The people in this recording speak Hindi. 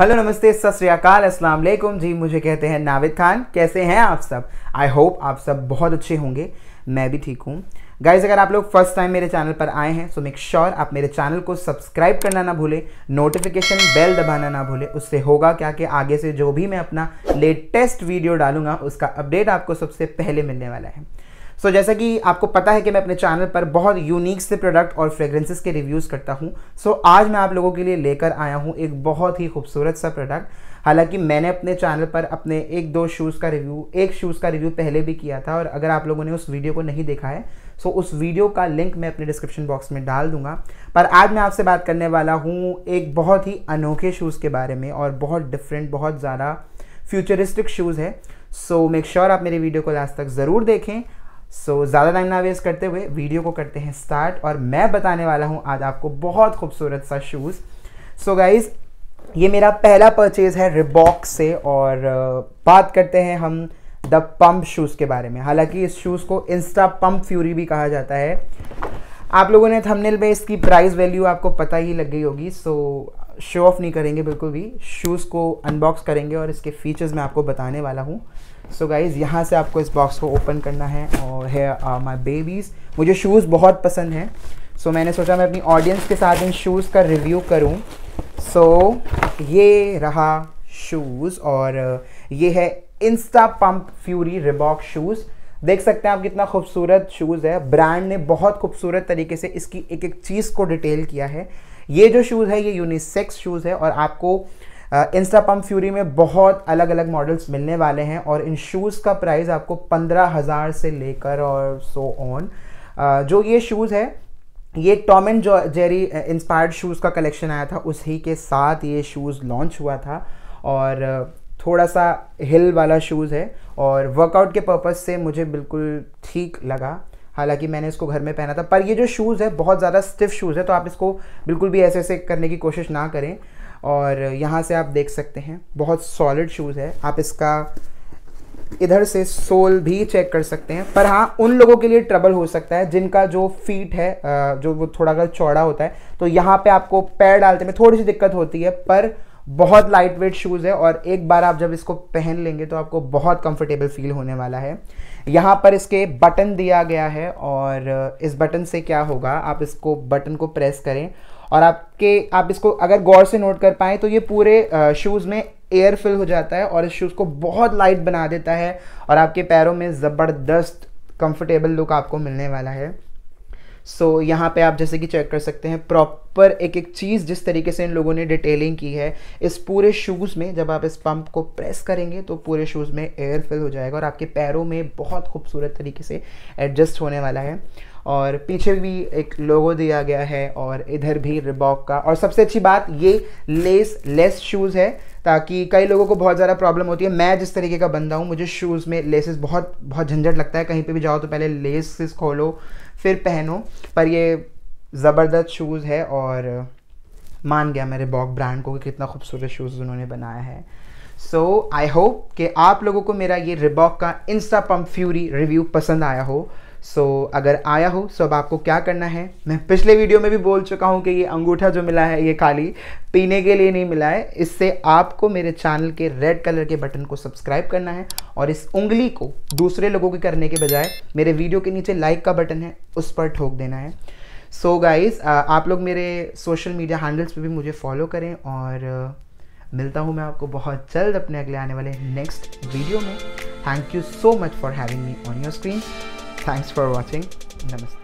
हेलो नमस्ते सत अस्सलाम वालेकुम जी मुझे कहते हैं नाविद खान कैसे हैं आप सब आई होप आप सब बहुत अच्छे होंगे मैं भी ठीक हूँ गाइज अगर आप लोग फर्स्ट टाइम मेरे चैनल पर आए हैं सो मेक श्योर आप मेरे चैनल को सब्सक्राइब करना ना भूलें नोटिफिकेशन बेल दबाना ना भूलें उससे होगा क्या कि आगे से जो भी मैं अपना लेटेस्ट वीडियो डालूंगा उसका अपडेट आपको सबसे पहले मिलने वाला है सो so, जैसा कि आपको पता है कि मैं अपने चैनल पर बहुत यूनिक से प्रोडक्ट और फ्रेग्रेंसेस के रिव्यूज़ करता हूँ सो so, आज मैं आप लोगों के लिए लेकर आया हूँ एक बहुत ही खूबसूरत सा प्रोडक्ट हालांकि मैंने अपने चैनल पर अपने एक दो शूज़ का रिव्यू एक शूज़ का रिव्यू पहले भी किया था और अगर आप लोगों ने उस वीडियो को नहीं देखा है सो so, उस वीडियो का लिंक मैं अपने डिस्क्रिप्शन बॉक्स में डाल दूंगा पर आज मैं आपसे बात करने वाला हूँ एक बहुत ही अनोखे शूज़ के बारे में और बहुत डिफरेंट बहुत ज़्यादा फ्यूचरिस्टिक शूज़ है सो मेक श्योर आप मेरे वीडियो को लास्ट तक ज़रूर देखें सो so, ज़्यादा टाइम ना वेस्ट करते हुए वीडियो को करते हैं स्टार्ट और मैं बताने वाला हूँ आज आपको बहुत खूबसूरत सा शूज़ सो गाइज़ ये मेरा पहला परचेज़ है रिबॉक से और बात करते हैं हम द पम्प शूज़ के बारे में हालांकि इस शूज़ को इंस्टा पम्प फ्यूरी भी कहा जाता है आप लोगों ने थंबनेल में इसकी प्राइस वैल्यू आपको पता ही लग गई होगी सो शो ऑफ नहीं करेंगे बिल्कुल भी शूज़ को अनबॉक्स करेंगे और इसके फीचर्स मैं आपको बताने वाला हूँ सो गाइज़ यहाँ से आपको इस बॉक्स को ओपन करना है और है माई बेबीज़ मुझे शूज़ बहुत पसंद हैं सो so, मैंने सोचा मैं अपनी ऑडियंस के साथ इन शूज़ का रिव्यू करूँ सो so, ये रहा शूज़ और ये है Insta Pump Fury Reebok shoes देख सकते हैं आप कितना खूबसूरत शूज़ है ब्रांड ने बहुत खूबसूरत तरीके से इसकी एक एक चीज़ को डिटेल किया है ये जो शूज़ है ये यूनिसेक्स शूज़ है और आपको इंस्टा पम्प फ्यूरी में बहुत अलग अलग मॉडल्स मिलने वाले हैं और इन शूज़ का प्राइस आपको पंद्रह हज़ार से लेकर और सो ऑन जो ये शूज़ है ये Tom and Jerry inspired shoes का कलेक्शन आया था उसी के साथ ये शूज़ लॉन्च हुआ था और थोड़ा सा हिल वाला शूज़ है और वर्कआउट के पर्पज़ से मुझे बिल्कुल ठीक लगा हालांकि मैंने इसको घर में पहना था पर ये जो शूज़ है बहुत ज़्यादा स्टिफ शूज़ है तो आप इसको बिल्कुल भी ऐसे ऐसे करने की कोशिश ना करें और यहाँ से आप देख सकते हैं बहुत सॉलिड शूज़ है आप इसका इधर से सोल भी चेक कर सकते हैं पर हाँ उन लोगों के लिए ट्रबल हो सकता है जिनका जो फीट है जो वो थोड़ा सा चौड़ा होता है तो यहाँ पे आपको पैर डालते में थोड़ी सी दिक्कत होती है पर बहुत लाइट वेट शूज़ है और एक बार आप जब इसको पहन लेंगे तो आपको बहुत कंफर्टेबल फील होने वाला है यहाँ पर इसके बटन दिया गया है और इस बटन से क्या होगा आप इसको बटन को प्रेस करें और आपके आप इसको अगर गौर से नोट कर पाएँ तो ये पूरे शूज़ में एयर फिल हो जाता है और इस शूज़ को बहुत लाइट बना देता है और आपके पैरों में ज़बरदस्त कंफर्टेबल लुक आपको मिलने वाला है सो so, यहाँ पे आप जैसे कि चेक कर सकते हैं प्रॉपर एक एक चीज़ जिस तरीके से इन लोगों ने डिटेलिंग की है इस पूरे शूज़ में जब आप इस पंप को प्रेस करेंगे तो पूरे शूज़ में एयर फिल हो जाएगा और आपके पैरों में बहुत खूबसूरत तरीके से एडजस्ट होने वाला है और पीछे भी एक लोगो दिया गया है और इधर भी रिबॉक का और सबसे अच्छी बात ये लेस लेस शूज़ है ताकि कई लोगों को बहुत ज़्यादा प्रॉब्लम होती है मैं जिस तरीके का बंदा हूँ मुझे शूज़ में लेसेस बहुत बहुत झंझट लगता है कहीं पे भी जाओ तो पहले लेसेस खोलो फिर पहनो पर ये ज़बरदस्त शूज़ है और मान गया मेरे बॉक ब्रांड को कि कितना खूबसूरत शूज़ उन्होंने बनाया है सो आई होप कि आप लोगों को मेरा ये रिबॉक का इंस्टा पम्प फ्यूरी रिव्यू पसंद आया हो सो so, अगर आया हो सो अब आपको क्या करना है मैं पिछले वीडियो में भी बोल चुका हूँ कि ये अंगूठा जो मिला है ये खाली पीने के लिए नहीं मिला है इससे आपको मेरे चैनल के रेड कलर के बटन को सब्सक्राइब करना है और इस उंगली को दूसरे लोगों के करने के बजाय मेरे वीडियो के नीचे लाइक का बटन है उस पर ठोक देना है सो so गाइज आप लोग मेरे सोशल मीडिया हैंडल्स पे भी मुझे फॉलो करें और मिलता हूँ मैं आपको बहुत जल्द अपने अगले आने वाले नेक्स्ट वीडियो में thank you so much for having me on your screen Thanks for watching. Namaste.